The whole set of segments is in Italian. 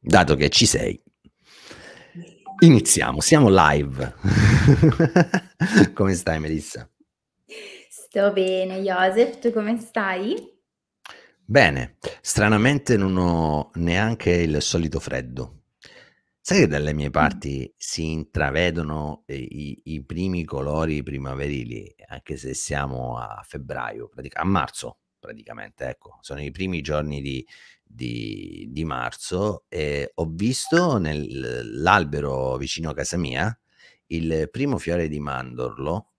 dato che ci sei, iniziamo. Siamo live. come stai, Melissa? Sto bene, Joseph. Tu come stai? Bene, stranamente non ho neanche il solito freddo. Sai che dalle mie parti si intravedono i, i, primi colori primaverili, anche se siamo a febbraio, a marzo praticamente, ecco, sono i primi giorni di, di, di marzo e ho visto nell'albero vicino a casa mia il primo fiore di mandorlo,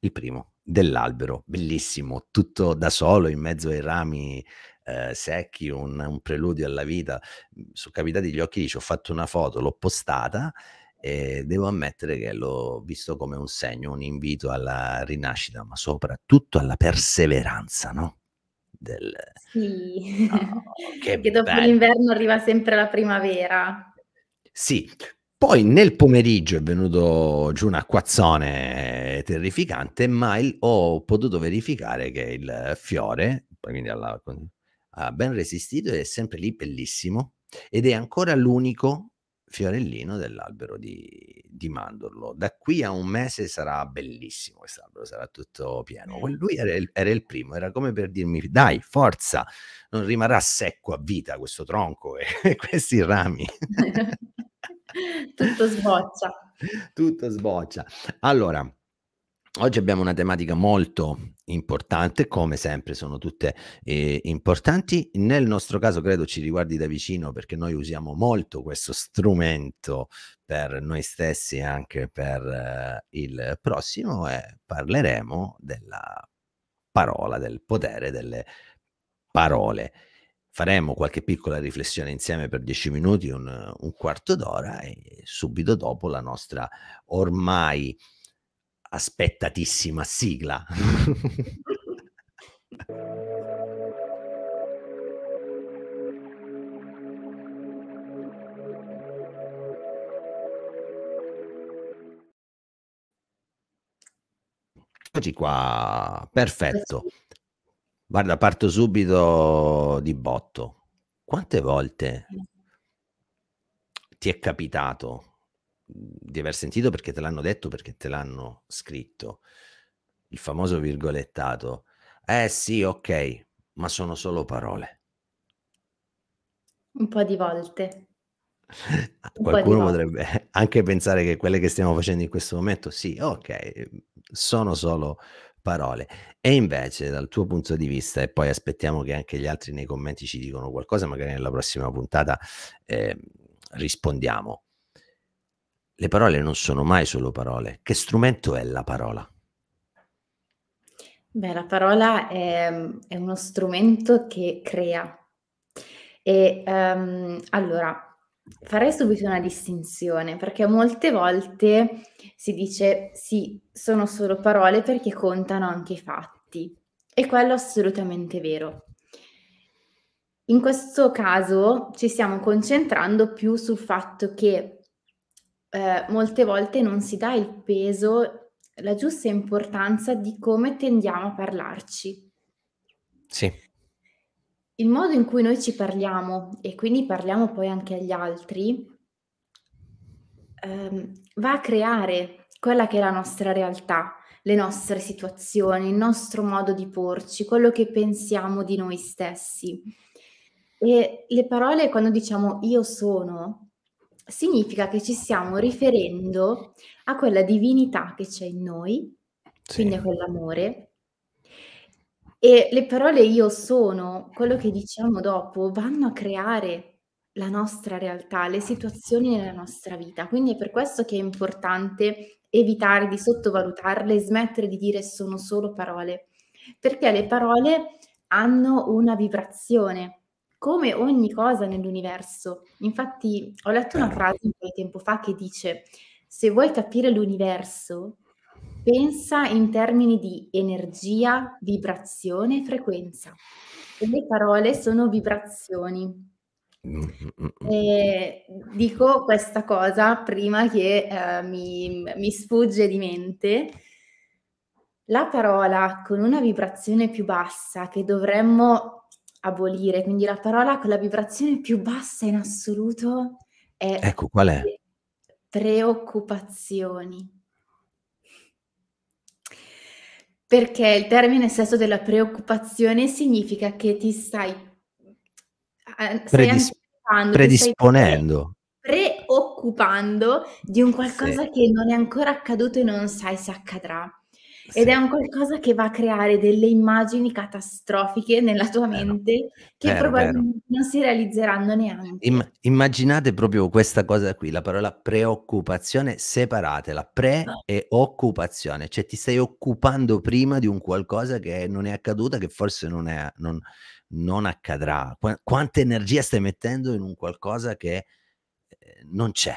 il primo dell'albero, bellissimo, tutto da solo in mezzo ai rami eh, secchi, un, un, preludio alla vita. Sono capitati gli occhi, ci ho fatto una foto, l'ho postata e devo ammettere che l'ho visto come un segno, un invito alla rinascita, ma soprattutto alla perseveranza, no? del... Sì, oh, che, dopo bello. l'inverno arriva sempre la primavera. Sì, poi nel pomeriggio è venuto giù un acquazzone terrificante, ma il, ho potuto verificare che il fiore, quindi alla, ha ben resistito ed è sempre lì bellissimo, ed è ancora l'unico fiorellino dell'albero di, di, mandorlo. Da qui a un mese sarà bellissimo quest'albero, sarà tutto pieno. Lui era il, era il, primo, era come per dirmi, dai, forza, non rimarrà secco a vita questo tronco e questi rami. tutto sboccia. Tutto sboccia. Allora, Oggi abbiamo una tematica molto importante, come sempre sono tutte eh, importanti. Nel nostro caso credo ci riguardi da vicino perché noi usiamo molto questo strumento per noi stessi e anche per eh, il prossimo e parleremo della parola, del potere delle parole. Faremo qualche piccola riflessione insieme per dieci minuti, un, un quarto d'ora e subito dopo la nostra ormai aspettatissima sigla. Eccoci qua, perfetto. Guarda, parto subito di botto. Quante volte ti è capitato di aver sentito perché te l'hanno detto, perché te l'hanno scritto. Il famoso virgolettato. Eh sì, ok, ma sono solo parole. Un po' di volte. Qualcuno di potrebbe volte. anche pensare che quelle che stiamo facendo in questo momento, sì, ok, sono solo parole. E invece, dal tuo punto di vista, e poi aspettiamo che anche gli altri nei commenti ci dicano qualcosa, magari nella prossima puntata eh, rispondiamo le parole non sono mai solo parole. Che strumento è la parola? Beh, la parola è, è uno strumento che crea. E um, allora, farei subito una distinzione, perché molte volte si dice sì, sono solo parole perché contano anche i fatti. E quello è assolutamente vero. In questo caso ci stiamo concentrando più sul fatto che eh, molte volte non si dà il peso, la giusta importanza di come tendiamo a parlarci. Sì. Il modo in cui noi ci parliamo e quindi parliamo poi anche agli altri ehm, va a creare quella che è la nostra realtà, le nostre situazioni, il nostro modo di porci, quello che pensiamo di noi stessi. E le parole quando diciamo io sono, significa che ci stiamo riferendo a quella divinità che c'è in noi, sì. quindi a quell'amore. E le parole io sono, quello che diciamo dopo, vanno a creare la nostra realtà, le situazioni nella nostra vita. Quindi è per questo che è importante evitare di sottovalutarle smettere di dire sono solo parole, perché le parole hanno una vibrazione come ogni cosa nell'universo. Infatti ho letto una frase un po' di tempo fa che dice, se vuoi capire l'universo, pensa in termini di energia, vibrazione e frequenza. E le parole sono vibrazioni. Mm-hmm. E dico questa cosa prima che eh, mi, mi sfugge di mente. La parola con una vibrazione più bassa che dovremmo abolire, quindi la parola con la vibrazione più bassa in assoluto è... Ecco, qual è? Preoccupazioni. Perché il termine stesso della preoccupazione significa che ti stai... Eh, Predis- stai predisponendo. preoccupando di un qualcosa sì. che non è ancora accaduto e non sai se accadrà. Ed sì. è un qualcosa che va a creare delle immagini catastrofiche nella tua mente che vero, probabilmente vero. non si realizzeranno neanche. Im immaginate proprio questa cosa qui, la parola preoccupazione, separatela, pre ah. e occupazione, cioè ti stai occupando prima di un qualcosa che non è accaduta, che forse non, è, non, non accadrà. Qu quanta energia stai mettendo in un qualcosa che eh, non c'è?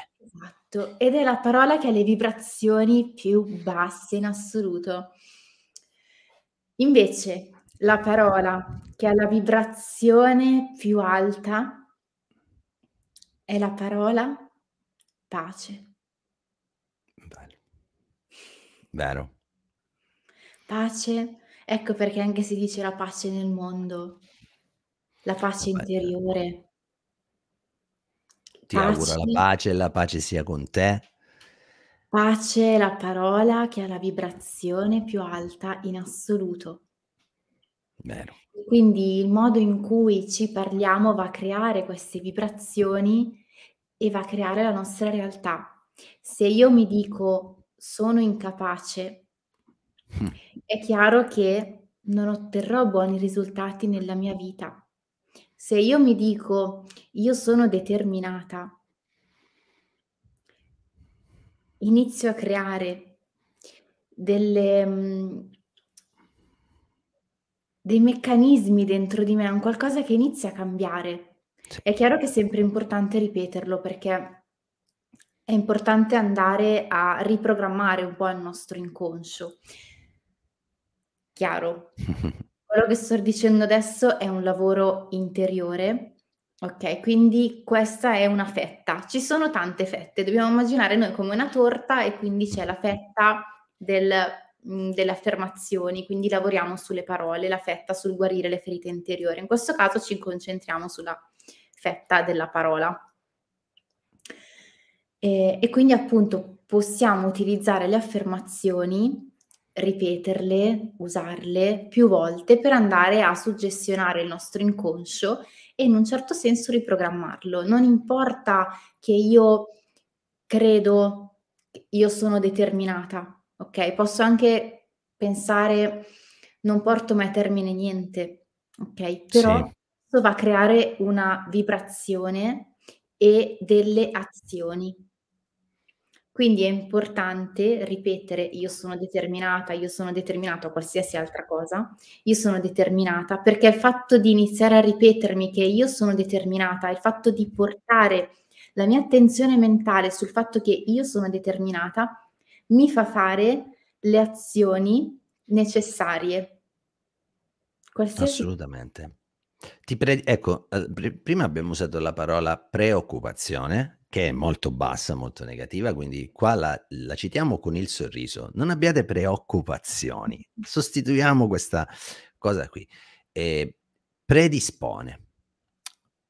Esatto, ed è la parola che ha le vibrazioni più basse in assoluto. Invece, la parola che ha la vibrazione più alta è la parola pace. Bello. Vero. Pace, ecco perché anche si dice la pace nel mondo, la pace interiore ti Pace. auguro la pace, e la pace sia con te. Pace è la parola che ha la vibrazione più alta in assoluto. Vero. Quindi il modo in cui ci parliamo va a creare queste vibrazioni e va a creare la nostra realtà. Se io mi dico sono incapace, mm. è chiaro che non otterrò buoni risultati nella mia vita se io mi dico io sono determinata, inizio a creare delle, mm, dei meccanismi dentro di me, un qualcosa che inizia a cambiare. È chiaro che è sempre importante ripeterlo perché è importante andare a riprogrammare un po' il nostro inconscio. Chiaro. quello che sto dicendo adesso è un lavoro interiore, ok? Quindi questa è una fetta. Ci sono tante fette, dobbiamo immaginare noi come una torta e quindi c'è la fetta del, mh, mm, delle affermazioni, quindi lavoriamo sulle parole, la fetta sul guarire le ferite interiori. In questo caso ci concentriamo sulla fetta della parola. E, e quindi appunto possiamo utilizzare le affermazioni ripeterle, usarle più volte per andare a suggestionare il nostro inconscio e in un certo senso riprogrammarlo. Non importa che io credo, io sono determinata, ok? Posso anche pensare non porto mai a termine niente, ok? Però sì. questo va a creare una vibrazione e delle azioni quindi è importante ripetere io sono determinata, io sono determinato a qualsiasi altra cosa, io sono determinata, perché il fatto di iniziare a ripetermi che io sono determinata, il fatto di portare la mia attenzione mentale sul fatto che io sono determinata, mi fa fare le azioni necessarie. Qualsiasi Assolutamente. Ti pre- ecco, eh, pr- prima abbiamo usato la parola preoccupazione, che è molto bassa, molto negativa, quindi qua la, la citiamo con il sorriso. Non abbiate preoccupazioni, sostituiamo questa cosa qui. Eh, predispone.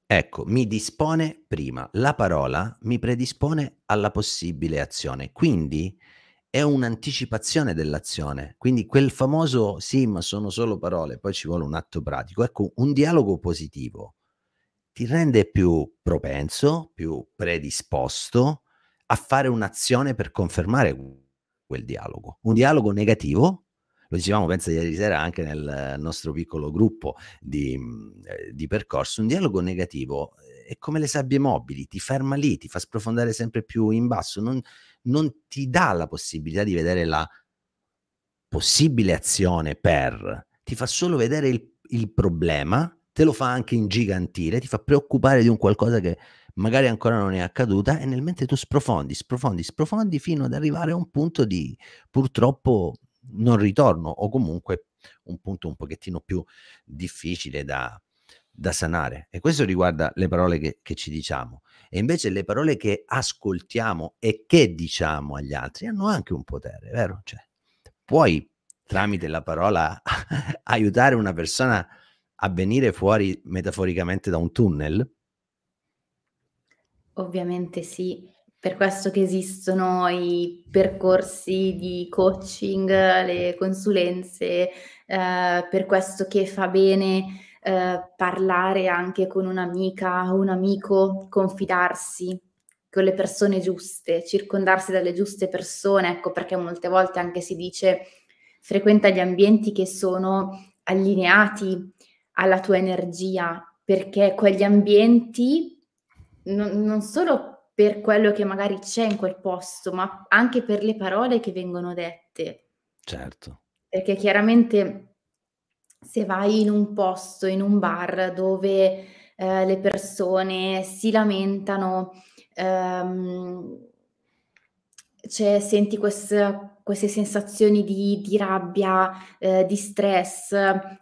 Ecco, mi dispone prima, la parola mi predispone alla possibile azione, quindi è un'anticipazione dell'azione. Quindi quel famoso sì, ma sono solo parole, poi ci vuole un atto pratico. Ecco, un dialogo positivo ti rende più propenso, più predisposto a fare un'azione per confermare quel dialogo. Un dialogo negativo, lo dicevamo penso ieri sera anche nel nostro piccolo gruppo di, eh, di percorso, un dialogo negativo eh, è come le sabbie mobili, ti ferma lì, ti fa sprofondare sempre più in basso, non, non ti dà la possibilità di vedere la possibile azione per, ti fa solo vedere il, il problema, te lo fa anche ingigantire, ti fa preoccupare di un qualcosa che magari ancora non è accaduta e nel mentre tu sprofondi, sprofondi, sprofondi fino ad arrivare a un punto di purtroppo non ritorno o comunque un punto un pochettino più difficile da, da sanare. E questo riguarda le parole che, che ci diciamo. E invece le parole che ascoltiamo e che diciamo agli altri hanno anche un potere, vero? Cioè, puoi tramite la parola aiutare una persona a venire fuori metaforicamente da un tunnel? Ovviamente sì, per questo che esistono i percorsi di coaching, le consulenze, eh, per questo che fa bene eh, parlare anche con un'amica o un amico, confidarsi con le persone giuste, circondarsi dalle giuste persone, ecco perché molte volte anche si dice frequenta gli ambienti che sono allineati alla tua energia, perché quegli ambienti non, non solo per quello che magari c'è in quel posto, ma anche per le parole che vengono dette. Certo. Perché chiaramente se vai in un posto, in un bar dove eh, le persone si lamentano, ehm, cioè, senti quest, queste sensazioni di, di rabbia, eh, di stress,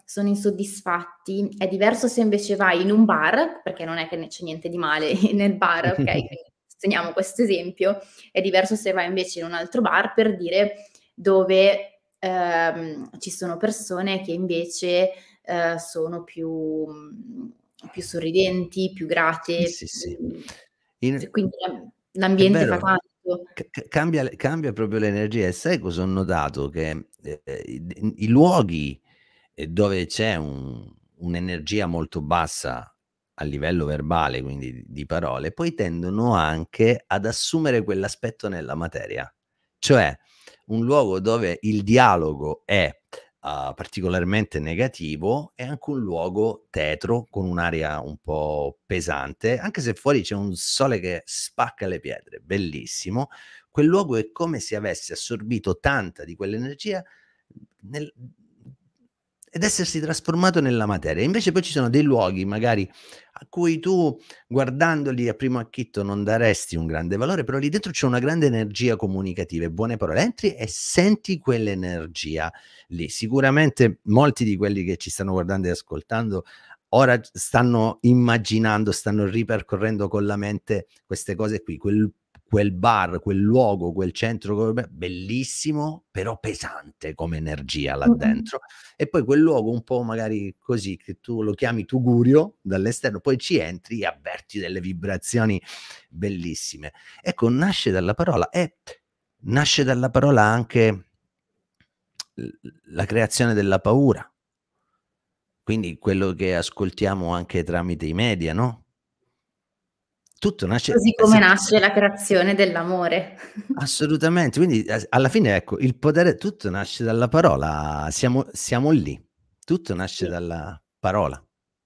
sono insoddisfatti. È diverso se invece vai in un bar, perché non è che ne c'è niente di male nel bar, ok? Quindi teniamo questo esempio. È diverso se vai invece in un altro bar per dire dove ehm, ci sono persone che invece eh, sono più, mm, più, sorridenti, più grate. Sì, sì, mm, In... Quindi l'ambiente fa tanto. cambia, cambia, proprio l'energia e sai cosa ho notato? Che eh, i, i, luoghi eh, dove c'è un, un'energia molto bassa a livello verbale, quindi di parole, poi tendono anche ad assumere quell'aspetto nella materia. Cioè, un luogo dove il dialogo è Uh, particolarmente negativo, è anche un luogo tetro con un'aria un po' pesante, anche se fuori c'è un sole che spacca le pietre, bellissimo. Quel luogo è come se avesse assorbito tanta di quell'energia nel, ed essersi trasformato nella materia. Invece poi ci sono dei luoghi magari a cui tu guardandoli a primo acchitto non daresti un grande valore, però lì dentro c'è una grande energia comunicativa e buone parole. Entri e senti quell'energia lì. Sicuramente molti di quelli che ci stanno guardando e ascoltando ora stanno immaginando, stanno ripercorrendo con la mente queste cose qui, quel quel bar, quel luogo, quel centro bellissimo, però pesante come energia là dentro. E poi quel luogo un po' magari così che tu lo chiami tugurio dall'esterno, poi ci entri e avverti delle vibrazioni bellissime. Ecco, nasce dalla parola e nasce dalla parola anche la creazione della paura. Quindi quello che ascoltiamo anche tramite i media, no? tutto nasce... Così come nasce la creazione dell'amore. Assolutamente, quindi eh, alla fine ecco, il potere, tutto nasce dalla parola, siamo, siamo lì, tutto nasce sì. dalla parola.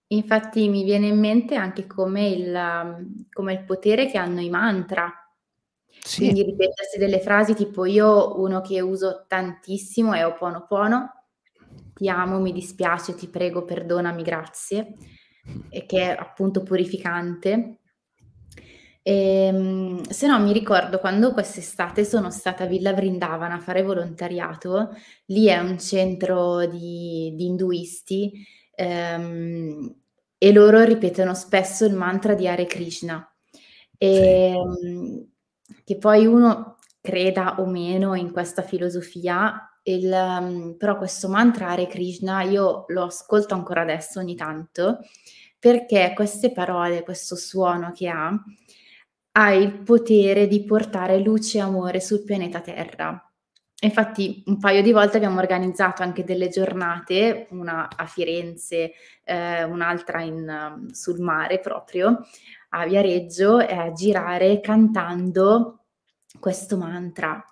Infatti mi viene in mente anche come il, mm, come il potere che hanno i mantra. Sì. Quindi ripetersi delle frasi tipo io uno che uso tantissimo è oponopono, ti amo, mi dispiace, ti prego, perdonami, grazie, mm. e che è appunto purificante e, ehm, se no mi ricordo quando quest'estate sono stata a Villa Vrindavana a fare volontariato, lì è un centro di, di induisti ehm, e loro ripetono spesso il mantra di Hare Krishna, e, sì. Ehm, che poi uno creda o meno in questa filosofia, il, però questo mantra Hare Krishna io lo ascolto ancora adesso ogni tanto perché queste parole, questo suono che ha, ha il potere di portare luce e amore sul pianeta Terra. Infatti un paio di volte abbiamo organizzato anche delle giornate, una a Firenze, eh, un'altra in, eh, sul mare proprio, a Viareggio, eh, a girare cantando questo mantra.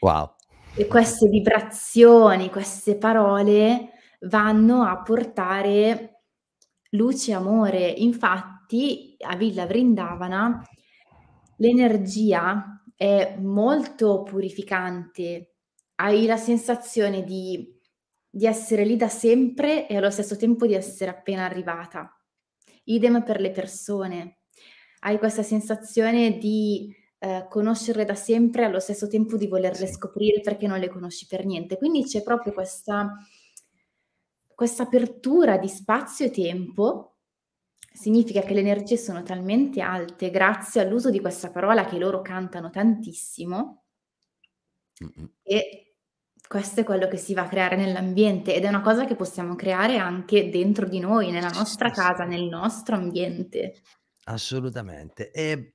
Wow. E queste vibrazioni, queste parole vanno a portare luce e amore. Infatti a Villa Vrindavana l'energia è molto purificante, hai la sensazione di, di essere lì da sempre e allo stesso tempo di essere appena arrivata. Idem per le persone, hai questa sensazione di eh, conoscerle da sempre e allo stesso tempo di volerle sì. scoprire perché non le conosci per niente. Quindi c'è proprio questa, questa apertura di spazio e tempo Significa che le energie sono talmente alte grazie all'uso di questa parola che loro cantano tantissimo Mm-mm. e questo è quello che si va a creare nell'ambiente ed è una cosa che possiamo creare anche dentro di noi, nella nostra casa, nel nostro ambiente. Assolutamente. E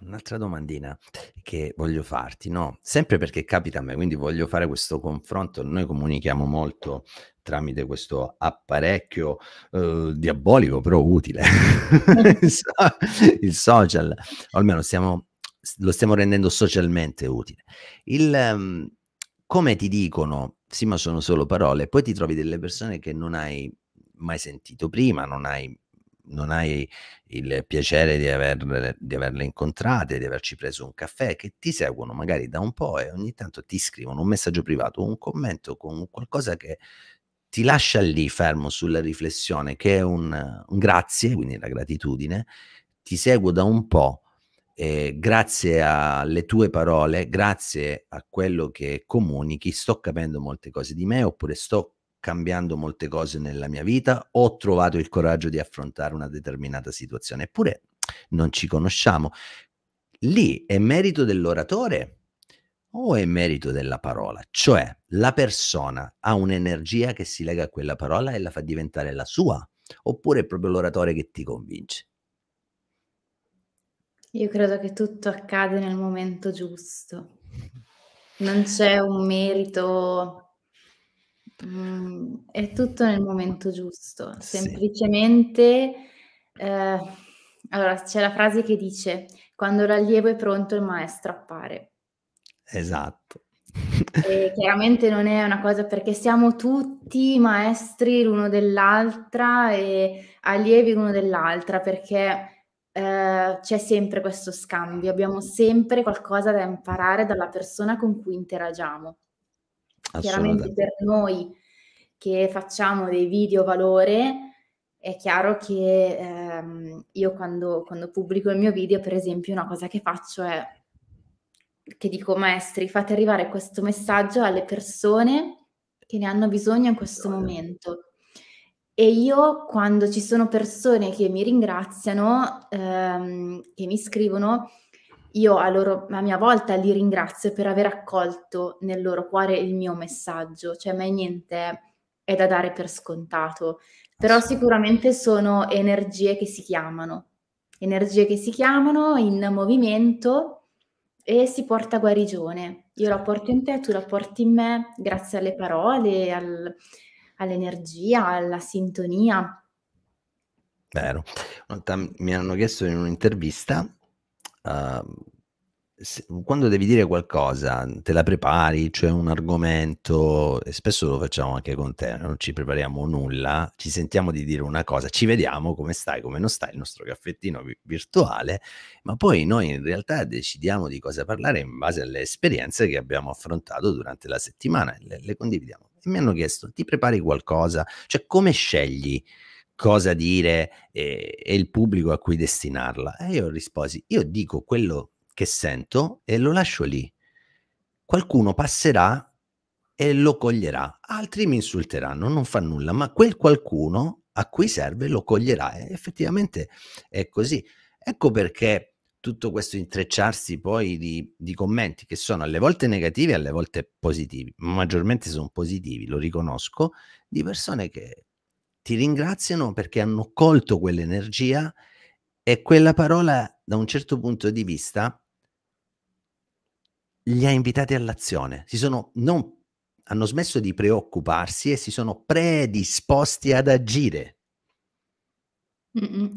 Un'altra domandina che voglio farti, no? Sempre perché capita a me, quindi voglio fare questo confronto. Noi comunichiamo molto tramite questo apparecchio eh, diabolico, però utile, il social, o almeno stiamo, lo stiamo rendendo socialmente utile. Il, um, come ti dicono, sì, ma sono solo parole, poi ti trovi delle persone che non hai mai sentito prima, non hai non hai il piacere di, averle, di averle incontrate, di averci preso un caffè, che ti seguono magari da un po' e ogni tanto ti scrivono un messaggio privato, un commento con qualcosa che ti lascia lì fermo sulla riflessione, che è un, un grazie, quindi la gratitudine, ti seguo da un po'. Eh, grazie alle tue parole, grazie a quello che comunichi, sto capendo molte cose di me oppure sto cambiando molte cose nella mia vita, ho trovato il coraggio di affrontare una determinata situazione, eppure non ci conosciamo. Lì è merito dell'oratore o è merito della parola? Cioè la persona ha un'energia che si lega a quella parola e la fa diventare la sua, oppure è proprio l'oratore che ti convince? Io credo che tutto accade nel momento giusto. Non c'è un merito Mm, è tutto nel momento giusto, Sì. semplicemente, eh, allora c'è la frase che dice, quando l'allievo è pronto il maestro appare. Esatto. E chiaramente non è una cosa perché siamo tutti maestri l'uno dell'altra e allievi l'uno dell'altra perché eh, c'è sempre questo scambio, abbiamo sempre qualcosa da imparare dalla persona con cui interagiamo. Chiaramente per noi che facciamo dei video valore, è chiaro che ehm, io quando, quando, pubblico il mio video, per esempio, una cosa che faccio è che dico maestri, fate arrivare questo messaggio alle persone che ne hanno bisogno in questo momento. E io quando ci sono persone che mi ringraziano, ehm, che mi scrivono, io a, loro, a mia volta li ringrazio per aver accolto nel loro cuore il mio messaggio, cioè mai niente è da dare per scontato, però sicuramente sono energie che si chiamano, energie che si chiamano in movimento e si porta guarigione. Io la porto in te, tu la porti in me, grazie alle parole, al, all'energia, alla sintonia. Vero. Mi hanno chiesto in un'intervista Uhm, se, quando devi dire qualcosa te la prepari, c'è cioè un argomento e spesso lo facciamo anche con te, non ci prepariamo nulla, ci sentiamo di dire una cosa, ci vediamo come stai, come non stai, il nostro caffettino virtuale, ma poi noi in realtà decidiamo di cosa parlare in base alle esperienze che abbiamo affrontato durante la settimana, le, le condividiamo. E mi hanno chiesto, ti prepari qualcosa? Cioè come scegli? cosa dire e, e il pubblico a cui destinarla. E io risposi, io dico quello che sento e lo lascio lì. Qualcuno passerà e lo coglierà, altri mi insulteranno, non fa nulla, ma quel qualcuno a cui serve lo coglierà. E effettivamente è così. Ecco perché tutto questo intrecciarsi poi di, di, commenti che sono alle volte negativi e alle volte positivi, ma maggiormente sono positivi, lo riconosco, di persone che ti ringraziano perché hanno colto quell'energia e quella parola, da un certo punto di vista, li ha invitati all'azione. Si sono, non, hanno smesso di preoccuparsi e si sono predisposti ad agire. Mm-mm.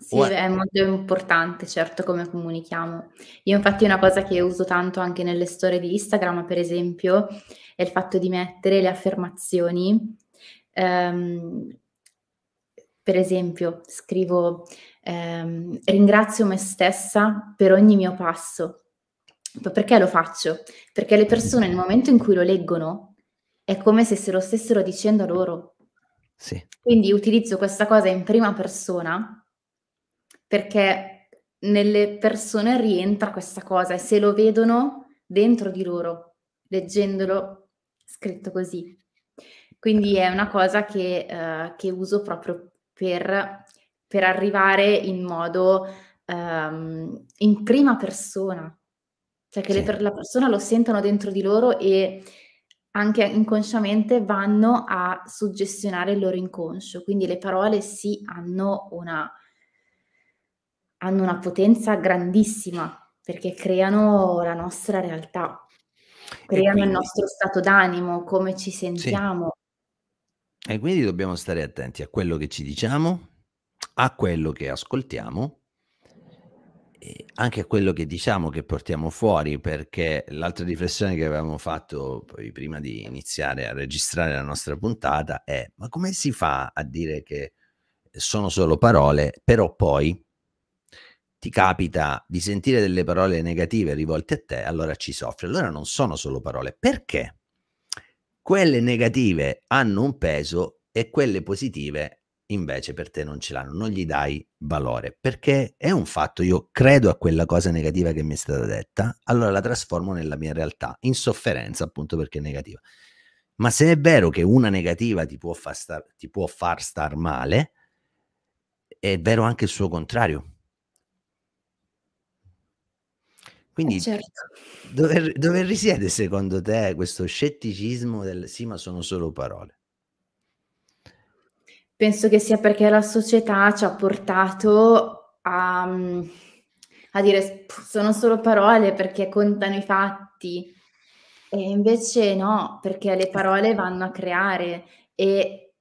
Sì, è molto importante, certo, come comunichiamo. Io infatti una cosa che uso tanto anche nelle storie di Instagram, per esempio, è il fatto di mettere le affermazioni Um, per esempio, scrivo ehm, ringrazio me stessa per ogni mio passo. Perché lo faccio? Perché le persone nel momento in cui lo leggono è come se se lo stessero dicendo a loro. Sì. Quindi utilizzo questa cosa in prima persona perché nelle persone rientra questa cosa e se lo vedono dentro di loro, leggendolo scritto così. Quindi è una cosa che, eh, che uso proprio per, per, arrivare in modo ehm, in prima persona, cioè che sì. le, la persona lo sentano dentro di loro e anche inconsciamente vanno a suggestionare il loro inconscio. Quindi le parole sì hanno una, hanno una potenza grandissima perché creano la nostra realtà, creano quindi, il nostro stato d'animo, come ci sentiamo. E quindi dobbiamo stare attenti a quello che ci diciamo, a quello che ascoltiamo anche a quello che diciamo che portiamo fuori, perché l'altra riflessione che avevamo fatto poi prima di iniziare a registrare la nostra puntata è: ma come si fa a dire che sono solo parole, però poi ti capita di sentire delle parole negative rivolte a te, allora ci soffri. Allora non sono solo parole. Perché? Quelle negative hanno un peso e quelle positive invece per te non ce l'hanno, non gli dai valore, perché è un fatto, io credo a quella cosa negativa che mi è stata detta, allora la trasformo nella mia realtà, in sofferenza appunto perché è negativa. Ma se è vero che una negativa ti può, fa star, ti può far star male, è vero anche il suo contrario, Quindi eh certo. dove, dove, risiede secondo te questo scetticismo del sì ma sono solo parole? Penso che sia perché la società ci ha portato a, mm, a dire sono solo parole perché contano i fatti e invece no, perché le parole vanno a creare e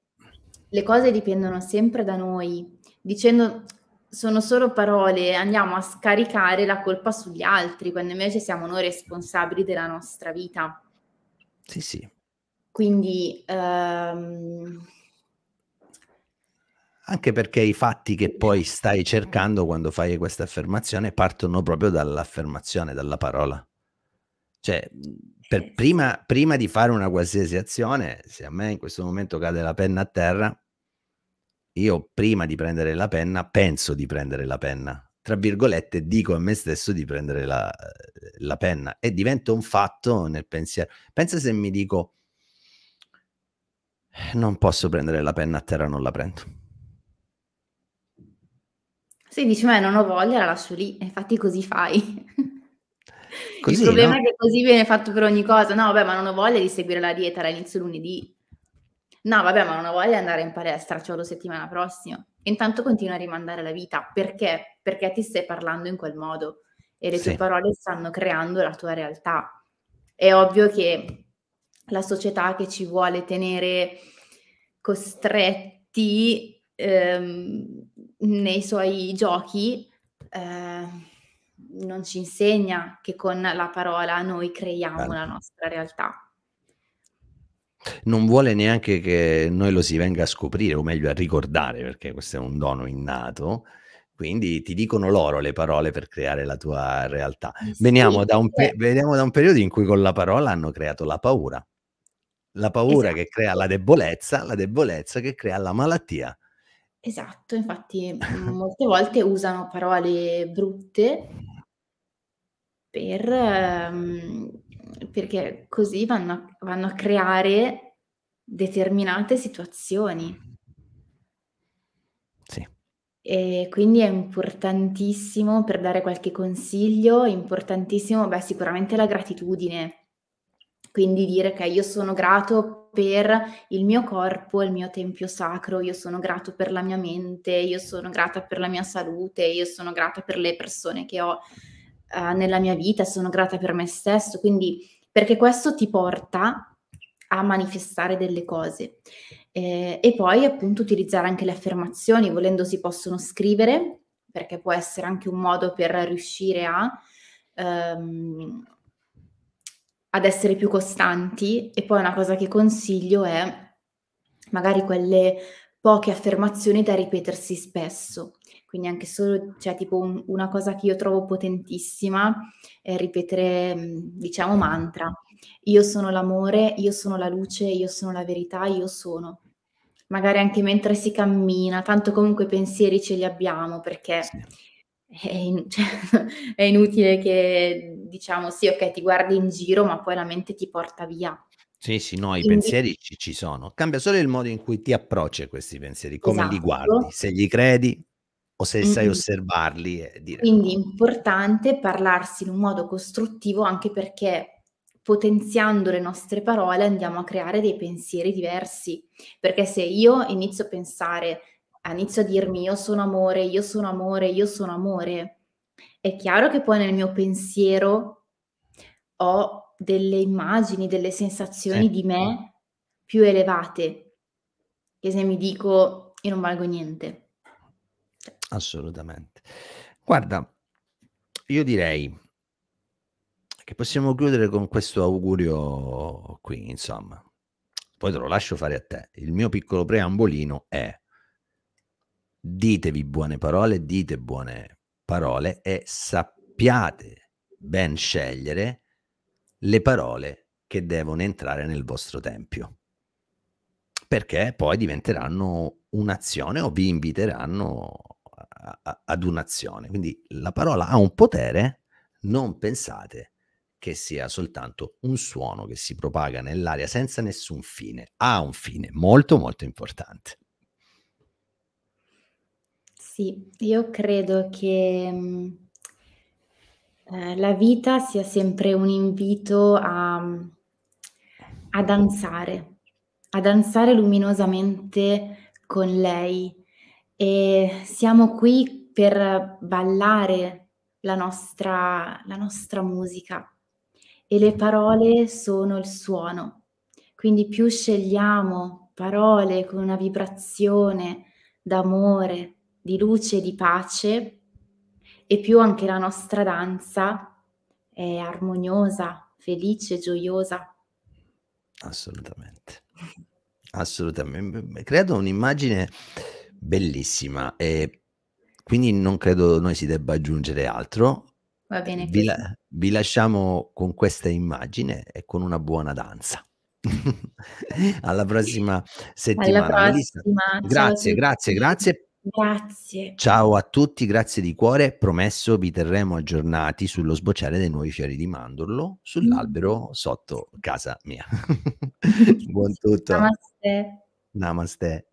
le cose dipendono sempre da noi. Dicendo sono solo parole, andiamo a scaricare la colpa sugli altri, quando invece siamo noi responsabili della nostra vita. Sì, sì. Quindi... Ehm... Anche perché i fatti che poi stai cercando quando fai questa affermazione partono proprio dall'affermazione, dalla parola. Cioè, eh, prima, prima di fare una qualsiasi azione, se a me in questo momento cade la penna a terra, io prima di prendere la penna penso di prendere la penna, tra virgolette dico a me stesso di prendere la, eh, la penna e diventa un fatto nel pensiero. Pensa se mi dico eh, non posso prendere la penna a terra, non la prendo. Sì, dici, ma non ho voglia, la lascio lì, infatti così fai. Così, Il problema no? è che così viene fatto per ogni cosa. No, beh, ma non ho voglia di seguire la dieta, la inizio lunedì. No, vabbè, ma non ho voglia di andare in palestra, ce l'ho settimana prossima. Intanto continua a rimandare la vita. Perché? Perché ti stai parlando in quel modo e le sì. tue parole stanno creando la tua realtà. È ovvio che la società che ci vuole tenere costretti ehm, nei suoi giochi eh, non ci insegna che con la parola noi creiamo Bene. Certo. la nostra realtà non vuole neanche che noi lo si venga a scoprire, o meglio a ricordare, perché questo è un dono innato. Quindi ti dicono loro le parole per creare la tua realtà. Eh sì, veniamo, sì. Da pe- eh. veniamo, da un periodo in cui con la parola hanno creato la paura. La paura esatto. che crea la debolezza, la debolezza che crea la malattia. Esatto, infatti mm, molte volte usano parole brutte per... Um, perché così vanno a, vanno a creare determinate situazioni. Sì. E quindi è importantissimo per dare qualche consiglio, è importantissimo, beh, sicuramente la gratitudine. Quindi dire che io sono grato per il mio corpo, il mio tempio sacro, io sono grato per la mia mente, io sono grata per la mia salute, io sono grata per le persone che ho uh, nella mia vita, sono grata per me stesso, quindi perché questo ti porta a manifestare delle cose. Eh, e poi appunto utilizzare anche le affermazioni, volendo si possono scrivere, perché può essere anche un modo per riuscire a... Um, ad essere più costanti e poi una cosa che consiglio è magari quelle poche affermazioni da ripetersi spesso quindi anche solo, cioè tipo un, una cosa che io trovo potentissima è ripetere, mm, diciamo, mantra. Io sono l'amore, io sono la luce, io sono la verità, io sono. Magari anche mentre si cammina, tanto comunque i pensieri ce li abbiamo perché è, in, cioè, è, inutile che diciamo sì, ok, ti guardi in giro, ma poi la mente ti porta via. Sì, sì, no, i pensieri ci, ci, sono. Cambia solo il modo in cui ti approcci a questi pensieri, come esatto. li guardi, se gli credi o se sai mm osservarli. E dire Quindi è importante parlarsi in un modo costruttivo anche perché potenziando le nostre parole andiamo a creare dei pensieri diversi, perché se io inizio a pensare, inizio a dirmi io sono amore, io sono amore, io sono amore, è chiaro che poi nel mio pensiero ho delle immagini, delle sensazioni sì. di me certo. più elevate, che se mi dico io non valgo niente Assolutamente. Guarda, io direi che possiamo chiudere con questo augurio qui, insomma. Poi te lo lascio fare a te. Il mio piccolo preambolino è ditevi buone parole, dite buone parole e sappiate ben scegliere le parole che devono entrare nel vostro tempio perché poi diventeranno un'azione o vi inviteranno ad un'azione. Quindi la parola ha un potere, non pensate che sia soltanto un suono che si propaga nell'aria senza nessun fine, ha un fine molto molto importante. Sì, io credo che mm, eh, la vita sia sempre un invito a, a danzare, a danzare luminosamente con lei, e siamo qui per ballare la nostra, la nostra musica e le parole sono il suono. Quindi più scegliamo parole con una vibrazione d'amore, di luce di pace, e più anche la nostra danza è armoniosa, felice, gioiosa. Assolutamente. Assolutamente. Credo un'immagine Bellissima. E quindi non credo noi si debba aggiungere altro. Va eh, bene. Vi, la- vi lasciamo con questa immagine e con una buona danza. Alla prossima settimana. Alla prossima. Grazie, grazie, grazie. Grazie. Ciao a tutti, grazie di cuore. Promesso vi terremo aggiornati sullo sbocciare dei nuovi fiori di mandorlo sull'albero sotto casa mia. Buon tutto. Namaste. Namaste.